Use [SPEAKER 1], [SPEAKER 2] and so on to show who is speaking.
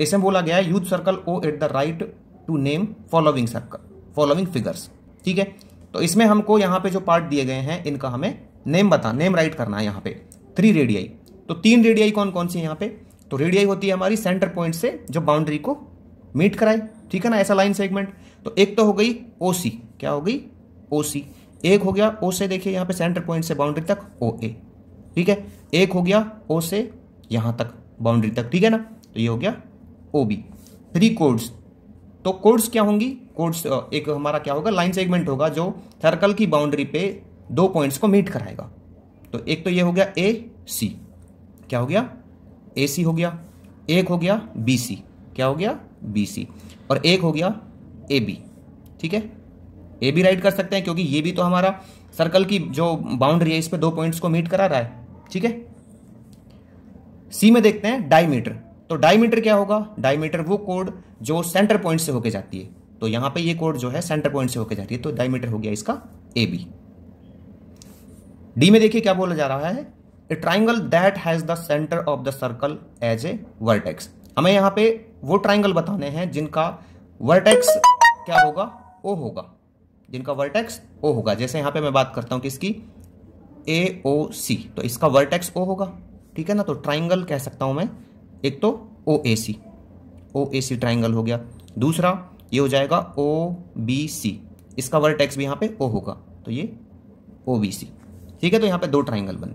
[SPEAKER 1] इसमें बोला गया है youth circle O at the right to name following circle following figures ठीक है तो इसमें हमको यहाँ पे जो पार्ट दिए गए हैं इनका हमें नेम बता नेम राइट करना है यहाँ पे थ्री रेडियाई तो तीन रेडियाई कौन कौन सी है यहाँ पे तो रेडियाई होती है हमारी सेंटर पॉइंट से जो बाउंड्री को मीट कराए ठीक है ना ऐसा लाइन सेगमेंट तो एक तो हो गई ओ क्या हो गई ओ एक हो गया ओ से देखिए यहाँ पे सेंटर पॉइंट से बाउंड्री तक ओ ए ठीक है एक हो गया ओ से यहाँ तक बाउंड्री तक ठीक है ना तो ये हो गया ओ बी थ्री कोड्स तो कोड्स क्या होंगी कोड्स एक हमारा क्या होगा लाइन सेगमेंट होगा जो सर्कल की बाउंड्री पे दो पॉइंट्स को मीट कराएगा तो एक तो ये हो गया ए सी क्या हो गया ए सी हो गया एक हो गया बी सी क्या हो गया बी सी और एक हो गया ए बी ठीक है ए बी राइट कर सकते हैं क्योंकि ये भी तो हमारा सर्कल की जो बाउंड्री है इस पर दो पॉइंट्स को मीट करा रहा है ठीक है सी में देखते हैं डायमीटर तो डायमीटर क्या होगा डायमीटर वो कोड जो सेंटर पॉइंट से होके जाती है तो यहां पे ये कोड जो है सेंटर पॉइंट से होके जाती है तो डायमीटर हो गया इसका ए बी डी में देखिए क्या बोला जा रहा है a triangle that has the centre of the circle as a vertex हमें यहां पे वो ट्राइंगल बताने हैं जिनका वर्टेक्स क्या होगा ओ होगा जिनका वर्टेक्स ओ होगा जैसे यहां पे मैं बात करता हूं किसकी ए ओ सी तो इसका वर्टेक्स ओ होगा ठीक है ना तो ट्राइंगल कह सकता हूं मैं एक तो ओ ए सी ओ ए सी ट्राइंगल हो गया दूसरा ये हो जाएगा ओ बी सी इसका वर्टेक्स भी यहाँ पे ओ होगा तो ये ओ बी सी ठीक है तो यहाँ पे दो ट्राइंगल बन